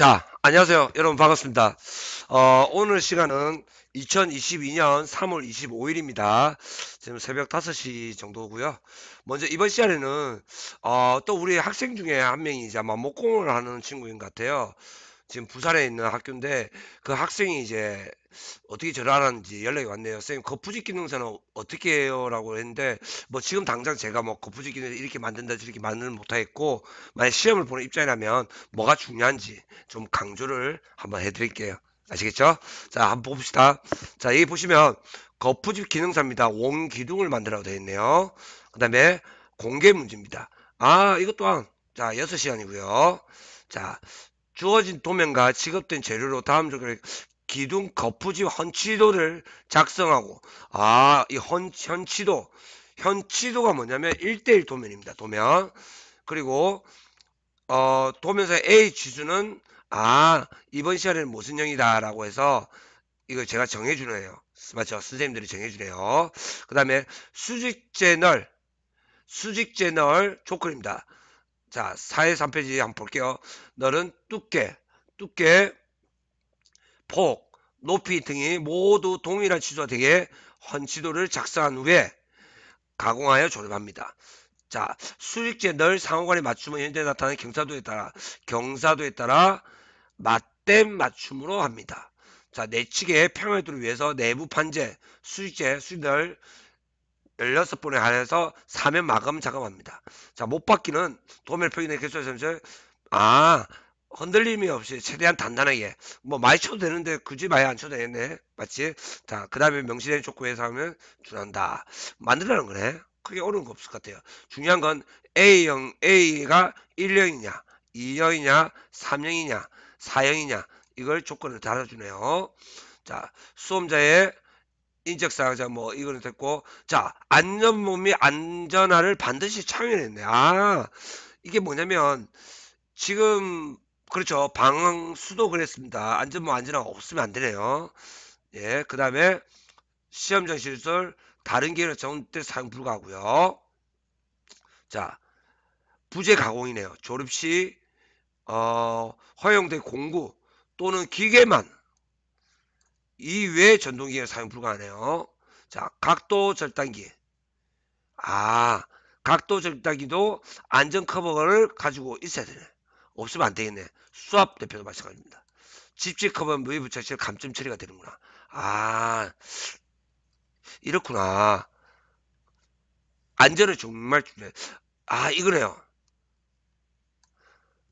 자, 안녕하세요. 여러분 반갑습니다. 어, 오늘 시간은 2022년 3월 25일입니다. 지금 새벽 5시 정도고요. 먼저 이번 시간에는 어, 또 우리 학생 중에 한 명이 이제 아마 목공을 하는 친구인 것 같아요. 지금 부산에 있는 학교인데 그 학생이 이제 어떻게 전화하는지 연락이 왔네요. 선생님 거푸집 기능사는 어떻게 해요? 라고 했는데 뭐 지금 당장 제가 뭐 거푸집 기능사 이렇게 만든다 저렇게 만드는 못하겠고 만약 시험을 보는 입장이라면 뭐가 중요한지 좀 강조를 한번 해드릴게요. 아시겠죠? 자 한번 봅시다. 자 여기 보시면 거푸집 기능사입니다. 원기둥을 만들라고 되어 있네요. 그 다음에 공개 문제입니다. 아 이것 또한 자6 시간이고요 자, 주어진 도면과 지급된 재료로 다음 조 기둥 거푸집 헌치도를 작성하고 아 이 헌치도 현치도가 뭐냐면 1대1 도면입니다 도면 그리고 어 도면서 A 지수는 아 이번 시간에는 무슨 형이다 라고 해서 이거 제가 정해주네요 맞죠 선생님들이 정해주네요 그 다음에 수직 채널 수직 채널 조건입니다 자, 4의 3페이지 한번 볼게요. 너는 두께, 두께, 폭, 높이 등이 모두 동일한 지도와 되게 헌지도를 작성한 후에 가공하여 조립합니다. 자, 수직제 널 상호간의 맞춤은 현재 나타나는 경사도에 따라 경사도에 따라 맞댐 맞춤으로 합니다. 자, 내측의 평형도를 위해서 내부 판재, 수직제, 수직널, 1 6분에 한해서 3면 마감 작업합니다. 자, 못 바뀌는 도매표기의 개수의 점수 아, 흔들림이 없이 최대한 단단하게 뭐 많이 쳐도 되는데 굳이 많이 안 쳐도 되겠네 맞지? 자그 다음에 명시된 조건에서 하면 준한다 만들라는 거네 크게 오른 거 없을 것 같아요 중요한 건 A형 A가 1형이냐 2형이냐 3형이냐 4형이냐 이걸 조건을 달아주네요 자 수험자의 인적사항자 뭐 이거는 됐고 자 안전몸이 안전화를 반드시 참여했네 아 이게 뭐냐면 지금 그렇죠 방수도 그랬습니다 안전모 안전화 없으면 안 되네요 예 그 다음에 시험장 시설 다른 기회로 정때 사용 불가하고요 자 부재 가공이네요 졸업시 어 허용된 공구 또는 기계만 이외 전동기계 사용 불가하네요. 자, 각도 절단기. 아, 각도 절단기도 안전 커버를 가지고 있어야 되네. 없으면 안 되겠네. 수압 대표도 마찬가지입니다. 집지 커버 무이부 착실 감점 처리가 되는구나. 아, 이렇구나. 안전을 정말 중요해. 아, 이거네요.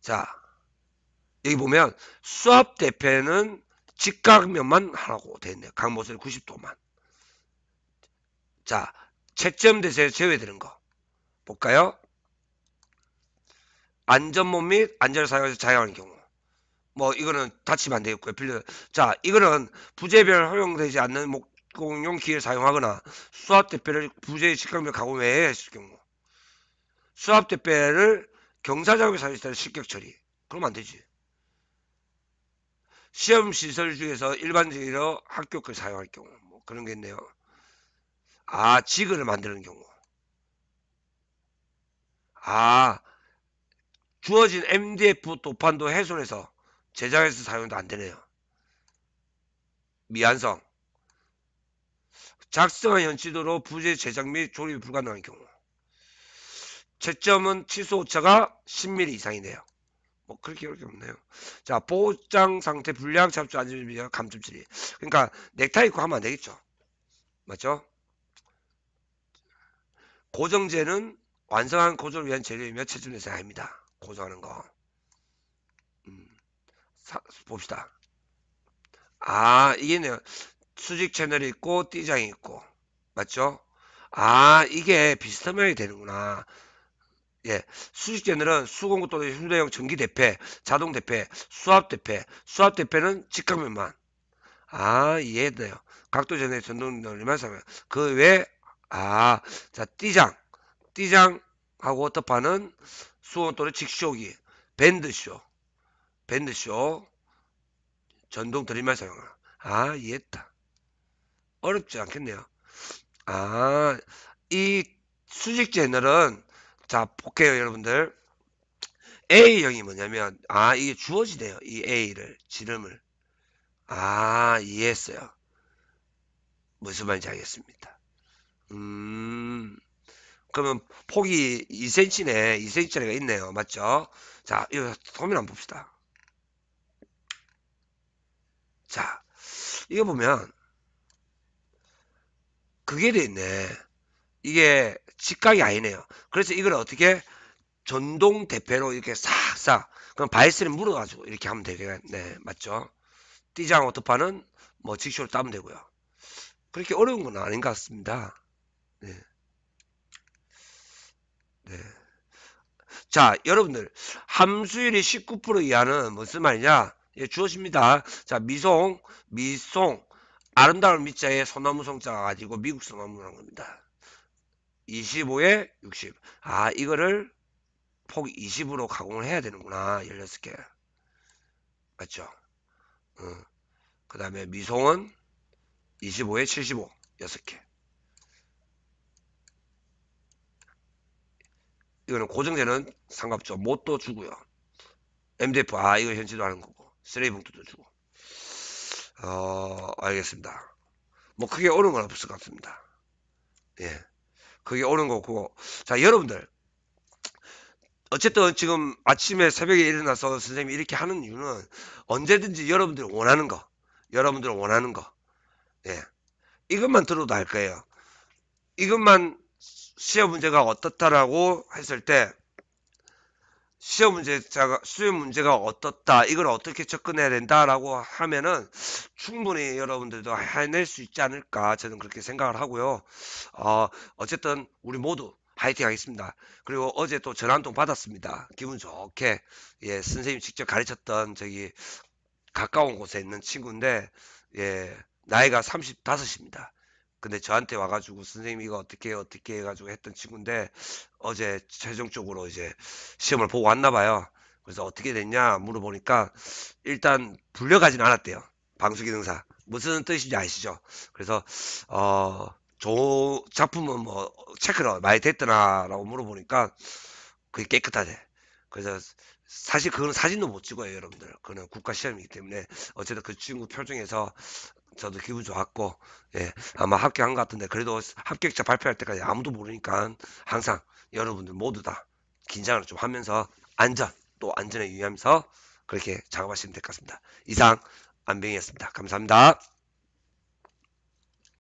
자, 여기 보면 수압 대표는 직각면만 하라고 되어있네요각 모서리 90도만. 자, 채점 대세 제외되는 거 볼까요? 안전모및 안전을 사용해서 자용하는 경우. 뭐 이거는 다치면 안 되겠고요. 빌려. 자, 이거는 부재별 허용되지 않는 목 공용 기회를 사용하거나 수압 대표를 부재의 직각면 가공 외에 했을 경우 수압 대표를 경사작업에 사용했을 때 실격 처리 그러면 안 되지 시험 시설 중에서 일반적으로 합격을 그 사용할 경우 뭐 그런 게 있네요. 아 지그를 만드는 경우 아 주어진 MDF 도판도 훼손해서 제작해서 사용도 안 되네요. 미완성 작성한 현지도로 부재 제작 및 조립이 불가능한 경우 채점은 취소 오차가 10mm 이상이네요. 뭐 그렇게 어렵게 없네요. 자보장 상태 불량 잡주 안전비와 감점질리 그러니까 넥타이 입고 하면 안 되겠죠. 맞죠? 고정제는 완성한 고정을 위한 재료이며 체중 대상 아닙니다. 고정하는 거. 음, 사, 봅시다. 아 이게네요. 수직 채널이 있고 띠장이 있고 맞죠? 아 이게 비슷한 모이 되는구나. 예, 수직제너는 수공구 또는 휴대용 전기 대패, 자동 대패, 수압 대패, 수압 대패는 직각면만. 아, 이해했네요 각도 전의 전동 논리만 사용. 그 외, 아, 자, 띠장, 띠장하고 뜻하는 수원 또는 직쇼기, 밴드쇼, 밴드쇼, 전동 드릴만 사용하. 아, 이해했다. 어렵지 않겠네요. 아, 이 수직 제너은 럴 자, 볼게요, 여러분들. A형이 뭐냐면, 아, 이게 주어지네요. 이 A를, 지름을. 아, 이해했어요. 무슨 말인지 알겠습니다. 음, 그러면 폭이 2cm네. 2cm짜리가 있네요. 맞죠? 자, 이거 도면 한번 봅시다. 자, 이거 보면, 그게 돼 있네. 이게 직각이 아니네요. 그래서 이걸 어떻게 전동 대패로 이렇게 싹싹 그럼 바이스를 물어가지고 이렇게 하면 되겠네 맞죠? 띠장 오토 터파는 뭐직시로 따면 되고요. 그렇게 어려운 건 아닌 것 같습니다. 네. 네. 자 여러분들 함수율이 19% 이하는 무슨 말이냐 예, 주어집니다. 자 미송 미송 아름다운 밑자에 소나무 송자가 가지고 미국 소나무라는 겁니다. 25에 60. 아, 이거를 폭 20으로 가공을 해야 되는구나. 16개. 맞죠? 어. 그 다음에 미송은 25에 75. 6개. 이거는 고정되는 상관없죠. 못도 주고요. MDF, 아, 이거 현지도 하는 거고. 쓰레기 봉투도 주고. 어, 알겠습니다. 뭐 크게 어려운 건 없을 것 같습니다. 예. 그게 오는 거고 자 여러분들 어쨌든 지금 아침에 새벽에 일어나서 선생님이 이렇게 하는 이유는 언제든지 여러분들이 원하는 거 여러분들 원하는 거 예. 이것만 들어도 알 거예요 이것만 시험 문제가 어떻다라고 했을 때 시험 문제가 수요 문제가 어떻다 이걸 어떻게 접근해야 된다라고 하면은 충분히 여러분들도 해낼 수 있지 않을까 저는 그렇게 생각을 하고요 어, 어쨌든 우리 모두 파이팅 하겠습니다 그리고 어제 또 전화 한 통 받았습니다 기분 좋게 예 선생님 직접 가르쳤던 저기 가까운 곳에 있는 친구인데 예 나이가 35입니다 근데 저한테 와가지고 선생님 이거 어떻게 어떻게 해가지고 했던 친구인데 어제 최종적으로 이제 시험을 보고 왔나 봐요. 그래서 어떻게 됐냐 물어보니까 일단 불려가진 않았대요. 방수기능사 무슨 뜻인지 아시죠? 그래서 어 조, 작품은 뭐체크를 많이 됐더나라고 물어보니까 그게 깨끗하대. 그래서 사실 그건 사진도 못 찍어요 여러분들 그는 거 국가 시험이기 때문에 어쨌든 그 친구 표정에서 저도 기분 좋았고 예 아마 합격한 것 같은데 그래도 합격자 발표할 때까지 아무도 모르니까 항상 여러분들 모두 다 긴장을 좀 하면서 안전 또 안전에 유의하면서 그렇게 작업하시면 될 것 같습니다 이상 안병이었습니다 감사합니다